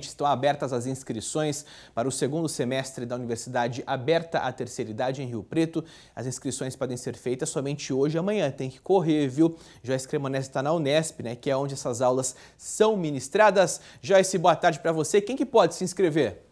Estão abertas as inscrições para o segundo semestre da Universidade Aberta à Terceira Idade em Rio Preto. As inscrições podem ser feitas somente hoje e amanhã. Tem que correr, viu? Joyce Cremonese está na Unesp, né, que é onde essas aulas são ministradas. Joyce, boa tarde para você. Quem que pode se inscrever?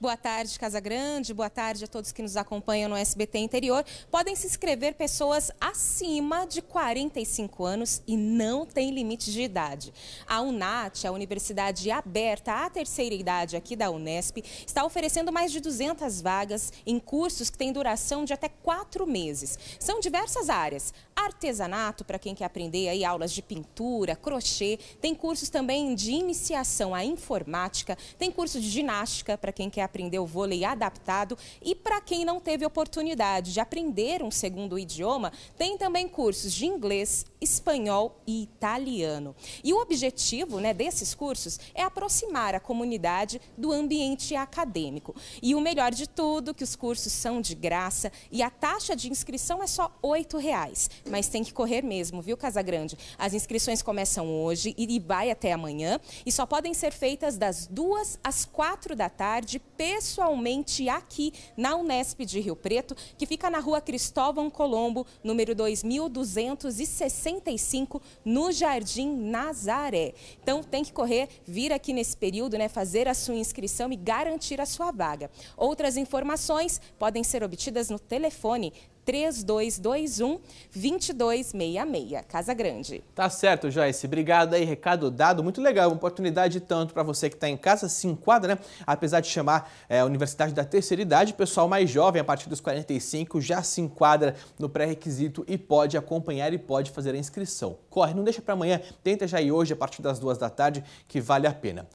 Boa tarde, Casa Grande. Boa tarde a todos que nos acompanham no SBT Interior. Podem se inscrever pessoas acima de 45 anos e não tem limite de idade. A UNAT, a Universidade Aberta à Terceira Idade aqui da Unesp, está oferecendo mais de 200 vagas em cursos que têm duração de até quatro meses. São diversas áreas. Artesanato, para quem quer aprender aí aulas de pintura, crochê. Tem cursos também de iniciação à informática. Tem curso de ginástica, para quem quer aprender o vôlei adaptado. E para quem não teve oportunidade de aprender um segundo idioma, tem também cursos de inglês, espanhol e italiano. E o objetivo né, desses cursos é aproximar a comunidade do ambiente acadêmico. E o melhor de tudo, que os cursos são de graça e a taxa de inscrição é só R$ reais. Mas tem que correr mesmo, viu, Casagrande? As inscrições começam hoje e vai até amanhã e só podem ser feitas das duas às quatro da tarde pessoalmente aqui na Unesp de Rio Preto, que fica na rua Cristóvão Colombo, número 2265, no Jardim Nazaré. Então tem que correr, vir aqui nesse período, né, fazer a sua inscrição e garantir a sua vaga. Outras informações podem ser obtidas no telefone 3221 2266, Casa Grande. Tá certo, Joyce. Obrigado aí, recado dado. Muito legal, uma oportunidade tanto para você que está em casa, se enquadra, né? Apesar de chamar é, a Universidade da Terceira Idade, o pessoal mais jovem, a partir dos 45, já se enquadra no pré-requisito e pode acompanhar e pode fazer a inscrição. Corre, não deixa para amanhã, tenta já ir hoje a partir das duas da tarde, que vale a pena.